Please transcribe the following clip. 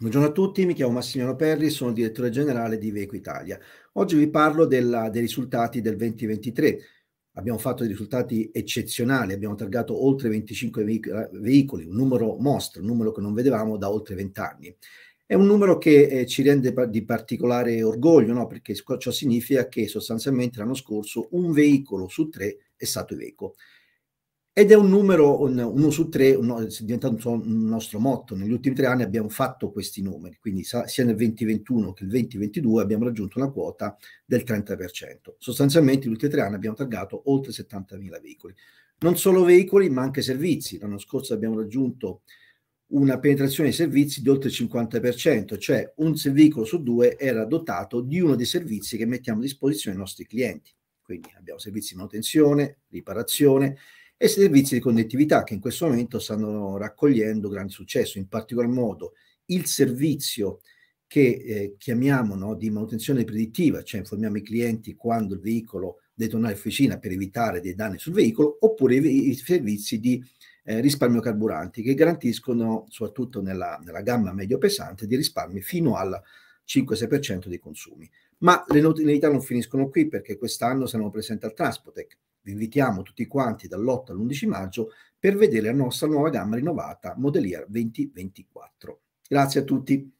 Buongiorno a tutti, mi chiamo Massimiliano Perri, sono il direttore generale di Veco Italia. Oggi vi parlo della, dei risultati del 2023. Abbiamo fatto dei risultati eccezionali, abbiamo targato oltre 25 eh, veicoli, un numero mostro, un numero che non vedevamo da oltre 20 anni. È un numero che eh, ci rende di particolare orgoglio, no? perché ciò significa che sostanzialmente l'anno scorso un veicolo su tre è stato Iveco. Ed è un numero, un, uno su tre, uno, è diventato un nostro motto. Negli ultimi tre anni abbiamo fatto questi numeri, quindi sa, sia nel 2021 che nel 2022 abbiamo raggiunto una quota del 30%. Sostanzialmente negli ultimi tre anni abbiamo targato oltre 70.000 veicoli. Non solo veicoli, ma anche servizi. L'anno scorso abbiamo raggiunto una penetrazione dei servizi di oltre il 50%, cioè un veicolo su due era dotato di uno dei servizi che mettiamo a disposizione ai nostri clienti. Quindi abbiamo servizi di manutenzione, riparazione e servizi di connettività che in questo momento stanno raccogliendo grande successo, in particolar modo il servizio che eh, chiamiamo no, di manutenzione predittiva, cioè informiamo i clienti quando il veicolo deve tornare in officina per evitare dei danni sul veicolo, oppure i, i servizi di eh, risparmio carburanti che garantiscono, soprattutto nella, nella gamma medio-pesante, di risparmi fino al 5-6% dei consumi. Ma le novità non finiscono qui perché quest'anno saranno presenti al Transpotec vi invitiamo tutti quanti dall'8 all'11 maggio per vedere la nostra nuova gamma rinnovata Modelier 2024. Grazie a tutti.